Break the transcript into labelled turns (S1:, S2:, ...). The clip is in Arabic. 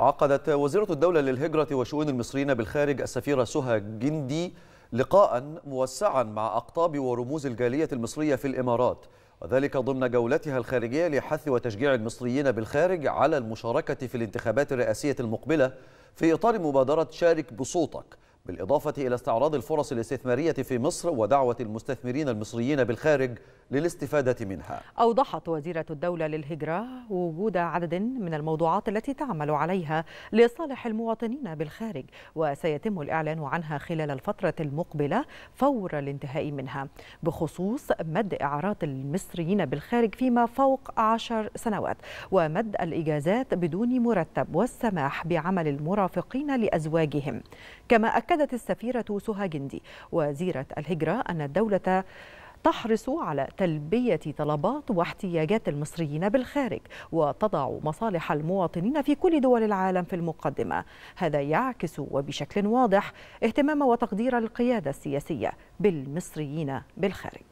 S1: عقدت وزيرة الدولة للهجرة وشؤون المصريين بالخارج السفيرة سهى جندي لقاء موسعا مع أقطاب ورموز الجالية المصرية في الإمارات وذلك ضمن جولتها الخارجية لحث وتشجيع المصريين بالخارج على المشاركة في الانتخابات الرئاسية المقبلة في إطار مبادرة شارك بصوتك بالإضافة إلى استعراض الفرص الاستثمارية في مصر ودعوة المستثمرين المصريين بالخارج للاستفادة منها
S2: أوضحت وزيرة الدولة للهجرة وجود عدد من الموضوعات التي تعمل عليها لصالح المواطنين بالخارج وسيتم الإعلان عنها خلال الفترة المقبلة فور الانتهاء منها بخصوص مد إعارات المصريين بالخارج فيما فوق عشر سنوات ومد الإجازات بدون مرتب والسماح بعمل المرافقين لأزواجهم كما أكدت السفيرة سهى جندي وزيرة الهجرة أن الدولة تحرص على تلبية طلبات واحتياجات المصريين بالخارج وتضع مصالح المواطنين في كل دول العالم في المقدمة هذا يعكس وبشكل واضح اهتمام وتقدير القيادة السياسية بالمصريين بالخارج